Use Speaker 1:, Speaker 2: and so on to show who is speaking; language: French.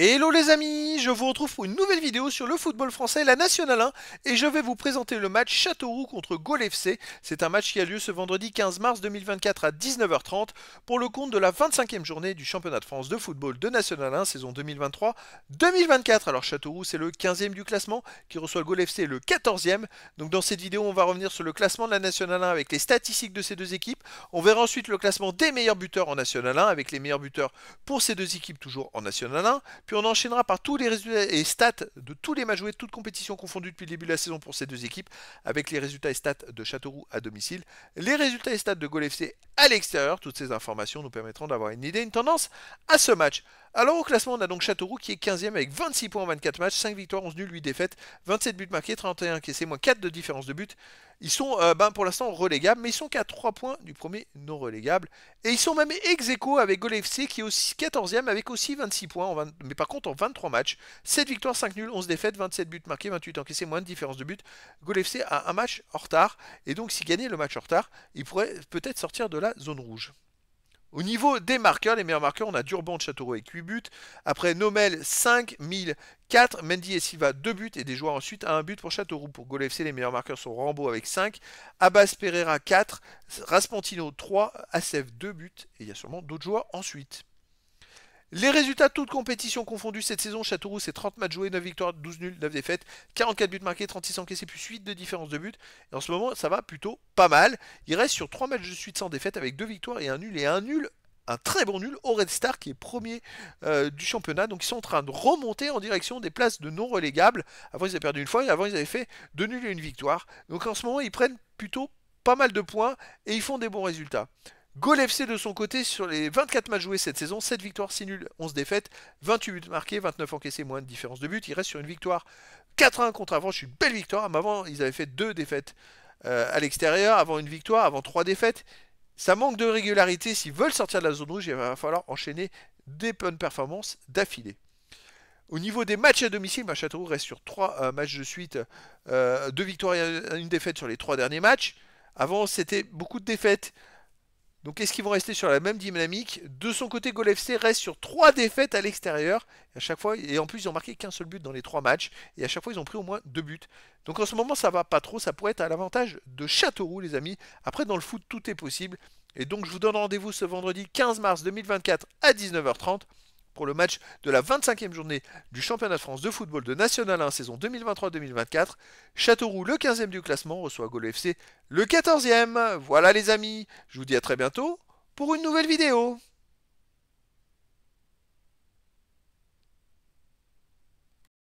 Speaker 1: Hello les amis je vous retrouve pour une nouvelle vidéo sur le football français, la Nationale 1, et je vais vous présenter le match Châteauroux contre Gaulle FC. C'est un match qui a lieu ce vendredi 15 mars 2024 à 19h30 pour le compte de la 25e journée du championnat de France de football de National 1, saison 2023-2024. Alors Châteauroux, c'est le 15e du classement qui reçoit Gaulle FC le 14e. Donc dans cette vidéo, on va revenir sur le classement de la Nationale 1 avec les statistiques de ces deux équipes. On verra ensuite le classement des meilleurs buteurs en National 1 avec les meilleurs buteurs pour ces deux équipes toujours en Nationale 1. Puis on enchaînera par tous les résultats et stats de tous les matchs joués, toutes compétitions confondues depuis le début de la saison pour ces deux équipes, avec les résultats et stats de Châteauroux à domicile, les résultats et stats de Gol FC à l'extérieur. Toutes ces informations nous permettront d'avoir une idée, une tendance à ce match. Alors au classement, on a donc Châteauroux qui est 15e avec 26 points en 24 matchs, 5 victoires, 11 nuls, 8 défaites, 27 buts marqués, 31 encaissés, moins 4 de différence de but. Ils sont euh, ben, pour l'instant relégables, mais ils sont qu'à 3 points du premier non relégable. Et ils sont même ex aequo avec fc qui est aussi 14e avec aussi 26 points, en mais par contre en 23 matchs. 7 victoires, 5 nuls, 11 défaites, 27 buts marqués, 28 encaissés, moins de différence de but. fc a un match en retard, et donc s'il gagnait le match en retard, il pourrait peut-être sortir de là zone rouge. Au niveau des marqueurs, les meilleurs marqueurs, on a Durban de Châteauroux avec 8 buts. Après Nomel 5, 1000, 4. Mendy et Silva 2 buts et des joueurs ensuite à 1 but pour Châteauroux. Pour Gol FC, les meilleurs marqueurs sont Rambo avec 5, Abbas Pereira 4, Raspontino, 3, Asef 2 buts et il y a sûrement d'autres joueurs ensuite. Les résultats, de toute compétition confondues cette saison, Châteauroux, c'est 30 matchs joués, 9 victoires, 12 nuls, 9 défaites, 44 buts marqués, 36 encaissés, plus 8 de différence de buts, Et en ce moment, ça va plutôt pas mal. Il reste sur 3 matchs de suite sans défaite avec 2 victoires et un nul et un nul. Un très bon nul au Red Star qui est premier euh, du championnat. Donc ils sont en train de remonter en direction des places de non relégables. Avant ils avaient perdu une fois et avant ils avaient fait 2 nuls et une victoire. Donc en ce moment ils prennent plutôt pas mal de points et ils font des bons résultats. Gol FC de son côté, sur les 24 matchs joués cette saison, 7 victoires, 6 nuls, 11 défaites, 28 buts marqués, 29 encaissés, moins de différence de buts. Il reste sur une victoire 4-1 contre Avranches, une belle victoire. Avant, ils avaient fait 2 défaites euh, à l'extérieur, avant une victoire, avant 3 défaites. Ça manque de régularité. S'ils veulent sortir de la zone rouge, il va falloir enchaîner des bonnes performances d'affilée. Au niveau des matchs à domicile, ma bah, reste sur 3 euh, matchs de suite, 2 euh, victoires et une défaite sur les 3 derniers matchs. Avant, c'était beaucoup de défaites. Donc est-ce qu'ils vont rester sur la même dynamique De son côté, Gol FC reste sur trois défaites à l'extérieur. À chaque fois, et en plus ils n'ont marqué qu'un seul but dans les trois matchs. Et à chaque fois ils ont pris au moins deux buts. Donc en ce moment ça va pas trop, ça pourrait être à l'avantage de Châteauroux les amis. Après dans le foot tout est possible. Et donc je vous donne rendez-vous ce vendredi 15 mars 2024 à 19h30 pour le match de la 25e journée du championnat de France de football de National 1 saison 2023-2024. Châteauroux, le 15e du classement, reçoit Golo FC, le 14e. Voilà les amis, je vous dis à très bientôt pour une nouvelle vidéo.